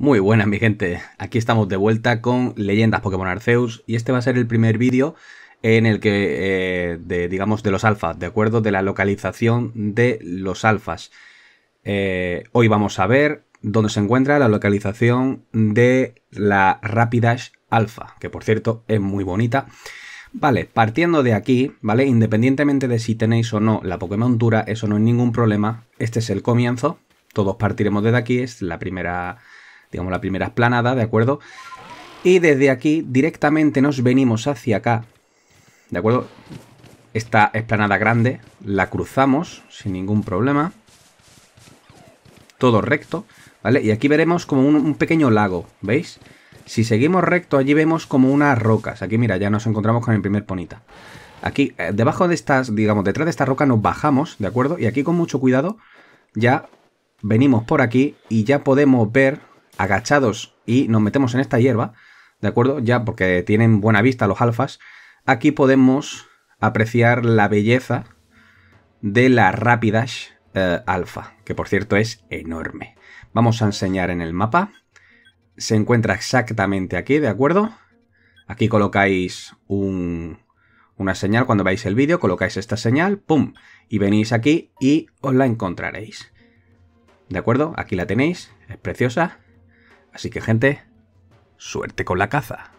Muy buenas mi gente, aquí estamos de vuelta con Leyendas Pokémon Arceus y este va a ser el primer vídeo en el que, eh, digamos, de los alfas, ¿de acuerdo? De la localización de los alfas. Eh, hoy vamos a ver dónde se encuentra la localización de la Rapidash Alpha, que por cierto es muy bonita. Vale, partiendo de aquí, ¿vale? Independientemente de si tenéis o no la Pokémon Dura, eso no es ningún problema. Este es el comienzo, todos partiremos de aquí, es la primera digamos la primera esplanada, ¿de acuerdo? Y desde aquí directamente nos venimos hacia acá, ¿de acuerdo? Esta esplanada grande la cruzamos sin ningún problema, todo recto, ¿vale? Y aquí veremos como un, pequeño lago, ¿veis? Si seguimos recto, allí vemos como unas rocas. Aquí, mira, ya nos encontramos con el primer ponita. Aquí, eh, debajo de estas, digamos, detrás de esta roca nos bajamos, ¿de acuerdo? Y aquí con mucho cuidado ya venimos por aquí y ya podemos ver agachados y nos metemos en esta hierba, ¿de acuerdo? Ya porque tienen buena vista los alfas, aquí podemos apreciar la belleza de la Rapidash eh, alfa, que por cierto es enorme. Vamos a enseñar en el mapa. Se encuentra exactamente aquí, ¿de acuerdo? Aquí colocáis una señal cuando veáis el vídeo, colocáis esta señal, ¡pum! Y venís aquí y os la encontraréis. ¿De acuerdo? Aquí la tenéis, es preciosa. Así que gente, suerte con la caza.